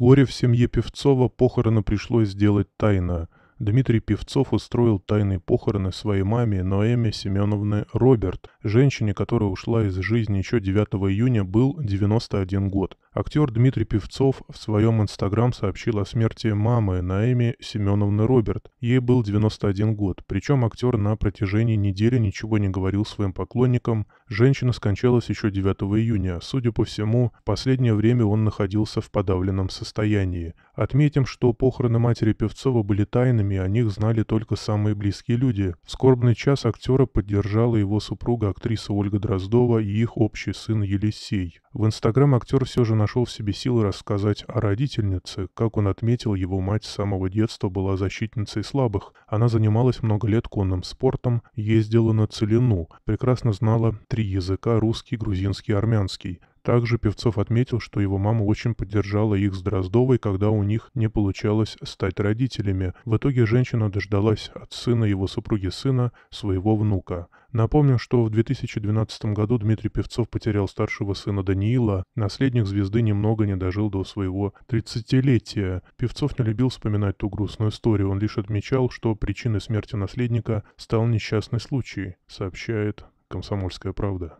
Горе в семье Певцова похороны пришлось сделать тайно. Дмитрий Певцов устроил тайные похороны своей маме Ноэме Семеновны Роберт, женщине, которая ушла из жизни еще 9 июня, был 91 год. Актер Дмитрий Певцов в своем инстаграм сообщил о смерти мамы Наэми Семеновны Роберт. Ей был 91 год. Причем актер на протяжении недели ничего не говорил своим поклонникам. Женщина скончалась еще 9 июня. Судя по всему, в последнее время он находился в подавленном состоянии. Отметим, что похороны матери Певцова были тайными, о них знали только самые близкие люди. В скорбный час актера поддержала его супруга актриса Ольга Дроздова и их общий сын Елисей. В инстаграм актер все же нашел в себе силы рассказать о родительнице, как он отметил, его мать с самого детства была защитницей слабых. Она занималась много лет конным спортом, ездила на целину, прекрасно знала три языка – русский, грузинский, армянский. Также Певцов отметил, что его мама очень поддержала их с Дроздовой, когда у них не получалось стать родителями. В итоге женщина дождалась от сына его супруги сына, своего внука. Напомним, что в 2012 году Дмитрий Певцов потерял старшего сына Даниила. Наследник звезды немного не дожил до своего 30-летия. Певцов не любил вспоминать ту грустную историю. Он лишь отмечал, что причиной смерти наследника стал несчастный случай, сообщает «Комсомольская правда».